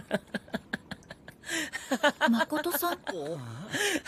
誠さん